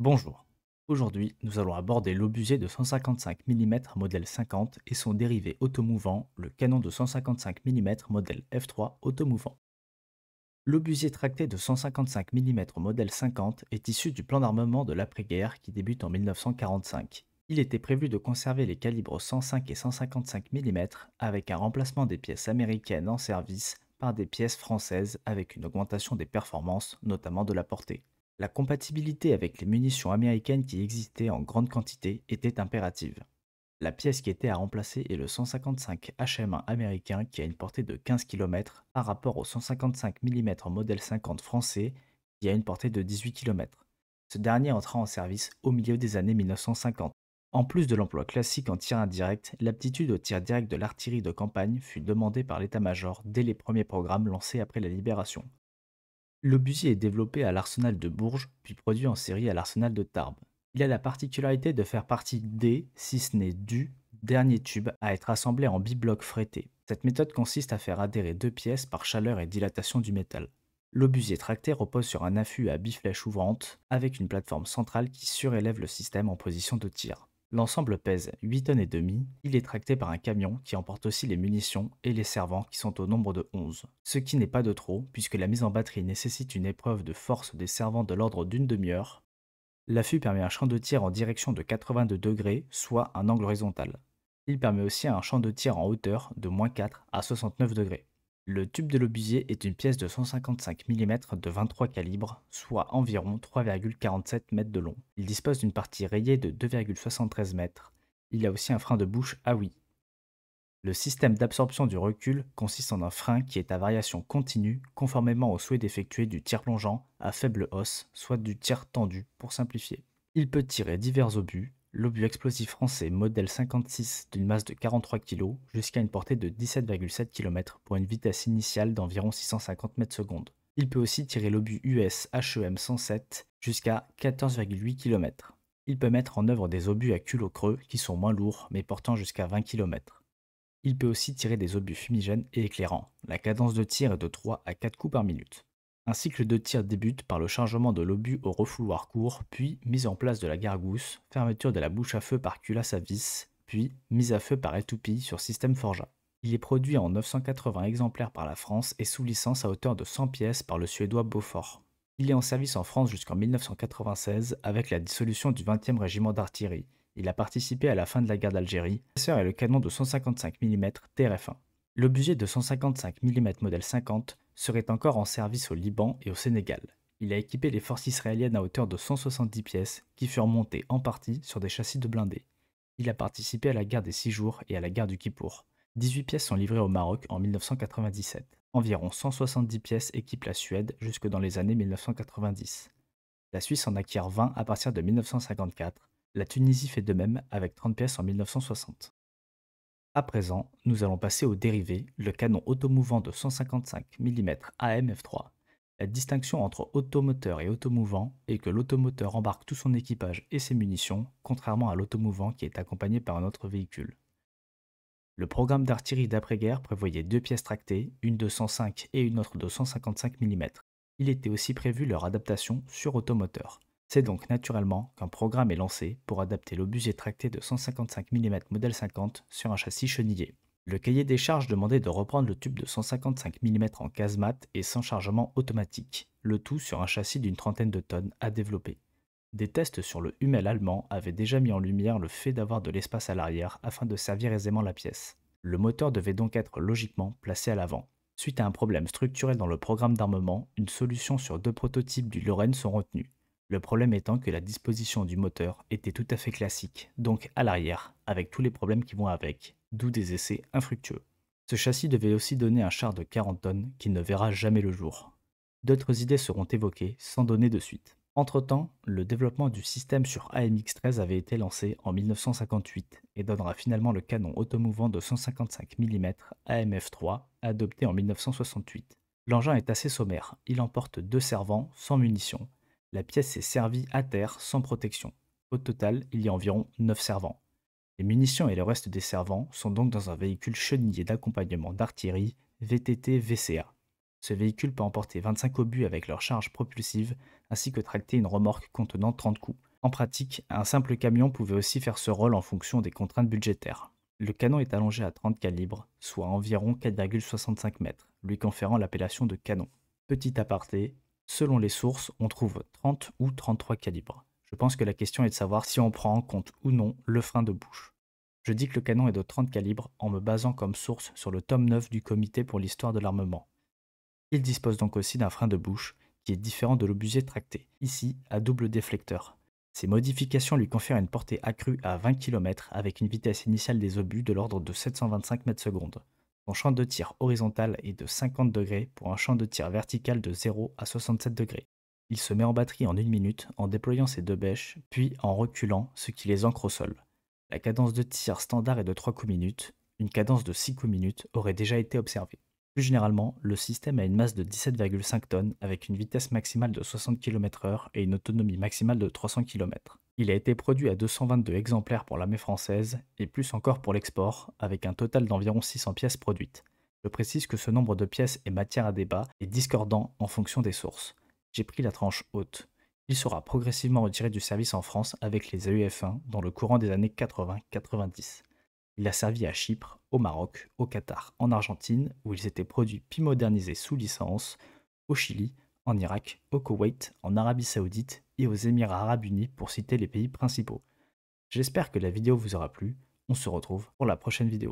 Bonjour. Aujourd'hui, nous allons aborder l'obusier de 155 mm modèle 50 et son dérivé automouvant, le canon de 155 mm modèle F3 automouvant. L'obusier tracté de 155 mm modèle 50 est issu du plan d'armement de l'après-guerre qui débute en 1945. Il était prévu de conserver les calibres 105 et 155 mm avec un remplacement des pièces américaines en service par des pièces françaises avec une augmentation des performances, notamment de la portée. La compatibilité avec les munitions américaines qui existaient en grande quantité était impérative. La pièce qui était à remplacer est le 155 HM1 américain qui a une portée de 15 km par rapport au 155 mm modèle 50 français qui a une portée de 18 km. Ce dernier entra en service au milieu des années 1950. En plus de l'emploi classique en tir indirect, l'aptitude au tir direct de l'artillerie de campagne fut demandée par l'état-major dès les premiers programmes lancés après la libération. L'obusier est développé à l'arsenal de Bourges, puis produit en série à l'arsenal de Tarbes. Il a la particularité de faire partie des, si ce n'est du, dernier tube à être assemblé en bi bi-bloc frété. Cette méthode consiste à faire adhérer deux pièces par chaleur et dilatation du métal. L'obusier tracté repose sur un affût à biflèche ouvrante avec une plateforme centrale qui surélève le système en position de tir. L'ensemble pèse 8 tonnes et demie, il est tracté par un camion qui emporte aussi les munitions et les servants qui sont au nombre de 11. Ce qui n'est pas de trop puisque la mise en batterie nécessite une épreuve de force des servants de l'ordre d'une demi-heure. L'affût permet un champ de tir en direction de 82 degrés, soit un angle horizontal. Il permet aussi un champ de tir en hauteur de moins 4 à 69 degrés. Le tube de l'obusier est une pièce de 155 mm de 23 calibres, soit environ 3,47 mètres de long. Il dispose d'une partie rayée de 2,73 mètres. Il a aussi un frein de bouche à ah oui. Le système d'absorption du recul consiste en un frein qui est à variation continue conformément au souhait d'effectuer du tir plongeant à faible hausse, soit du tir tendu pour simplifier. Il peut tirer divers obus, L'obus explosif français modèle 56 d'une masse de 43 kg jusqu'à une portée de 17,7 km pour une vitesse initiale d'environ 650 mètres secondes. Il peut aussi tirer l'obus US HEM 107 jusqu'à 14,8 km. Il peut mettre en œuvre des obus à culot creux qui sont moins lourds mais portant jusqu'à 20 km. Il peut aussi tirer des obus fumigènes et éclairants. La cadence de tir est de 3 à 4 coups par minute. Un cycle de tir débute par le chargement de l'obus au refouloir court, puis mise en place de la gargousse, fermeture de la bouche à feu par culasse à vis, puis mise à feu par étoupille sur système Forja. Il est produit en 980 exemplaires par la France et sous licence à hauteur de 100 pièces par le Suédois Beaufort. Il est en service en France jusqu'en 1996 avec la dissolution du 20e régiment d'artillerie. Il a participé à la fin de la guerre d'Algérie. Sa est le canon de 155 mm TRF1. L'obusier de 155 mm modèle 50 serait encore en service au Liban et au Sénégal. Il a équipé les forces israéliennes à hauteur de 170 pièces, qui furent montées en partie sur des châssis de blindés. Il a participé à la guerre des Six Jours et à la guerre du Kippour. 18 pièces sont livrées au Maroc en 1997. Environ 170 pièces équipent la Suède jusque dans les années 1990. La Suisse en acquiert 20 à partir de 1954. La Tunisie fait de même avec 30 pièces en 1960. À présent, nous allons passer au dérivé, le canon automouvant de 155 mm AMF3. La distinction entre automoteur et automouvant est que l'automoteur embarque tout son équipage et ses munitions, contrairement à l'automouvant qui est accompagné par un autre véhicule. Le programme d'artillerie d'après-guerre prévoyait deux pièces tractées, une de 105 et une autre de 155 mm. Il était aussi prévu leur adaptation sur automoteur. C'est donc naturellement qu'un programme est lancé pour adapter l'obusier tracté de 155 mm modèle 50 sur un châssis chenillé. Le cahier des charges demandait de reprendre le tube de 155 mm en casemate et sans chargement automatique, le tout sur un châssis d'une trentaine de tonnes à développer. Des tests sur le Hummel allemand avaient déjà mis en lumière le fait d'avoir de l'espace à l'arrière afin de servir aisément la pièce. Le moteur devait donc être logiquement placé à l'avant. Suite à un problème structurel dans le programme d'armement, une solution sur deux prototypes du Lorraine sont retenus. Le problème étant que la disposition du moteur était tout à fait classique, donc à l'arrière, avec tous les problèmes qui vont avec, d'où des essais infructueux. Ce châssis devait aussi donner un char de 40 tonnes qui ne verra jamais le jour. D'autres idées seront évoquées sans donner de suite. Entre-temps, le développement du système sur AMX-13 avait été lancé en 1958 et donnera finalement le canon automouvant de 155 mm AMF-3 adopté en 1968. L'engin est assez sommaire, il emporte deux servants sans munitions la pièce est servie à terre sans protection. Au total, il y a environ 9 servants. Les munitions et le reste des servants sont donc dans un véhicule chenillé d'accompagnement d'artillerie VTT-VCA. Ce véhicule peut emporter 25 obus avec leur charge propulsive ainsi que tracter une remorque contenant 30 coups. En pratique, un simple camion pouvait aussi faire ce rôle en fonction des contraintes budgétaires. Le canon est allongé à 30 calibres, soit environ 4,65 mètres, lui conférant l'appellation de canon. Petit aparté, Selon les sources, on trouve 30 ou 33 calibres. Je pense que la question est de savoir si on prend en compte ou non le frein de bouche. Je dis que le canon est de 30 calibres en me basant comme source sur le tome 9 du Comité pour l'histoire de l'armement. Il dispose donc aussi d'un frein de bouche qui est différent de l'obusier tracté, ici à double déflecteur. Ces modifications lui confèrent une portée accrue à 20 km avec une vitesse initiale des obus de l'ordre de 725 mètres secondes. Son champ de tir horizontal est de 50 degrés pour un champ de tir vertical de 0 à 67 degrés. Il se met en batterie en une minute en déployant ses deux bêches, puis en reculant, ce qui les ancre au sol. La cadence de tir standard est de 3 coups minutes, une cadence de 6 coups minutes aurait déjà été observée. Plus généralement, le système a une masse de 17,5 tonnes avec une vitesse maximale de 60 km/h et une autonomie maximale de 300 km. Il a été produit à 222 exemplaires pour l'armée française et plus encore pour l'export, avec un total d'environ 600 pièces produites. Je précise que ce nombre de pièces est matière à débat et discordant en fonction des sources. J'ai pris la tranche haute. Il sera progressivement retiré du service en France avec les AUF1 dans le courant des années 80-90. Il a servi à Chypre, au Maroc, au Qatar, en Argentine, où ils étaient produits puis modernisés sous licence, au Chili, en Irak, au Koweït, en Arabie Saoudite et aux Émirats Arabes Unis pour citer les pays principaux. J'espère que la vidéo vous aura plu, on se retrouve pour la prochaine vidéo.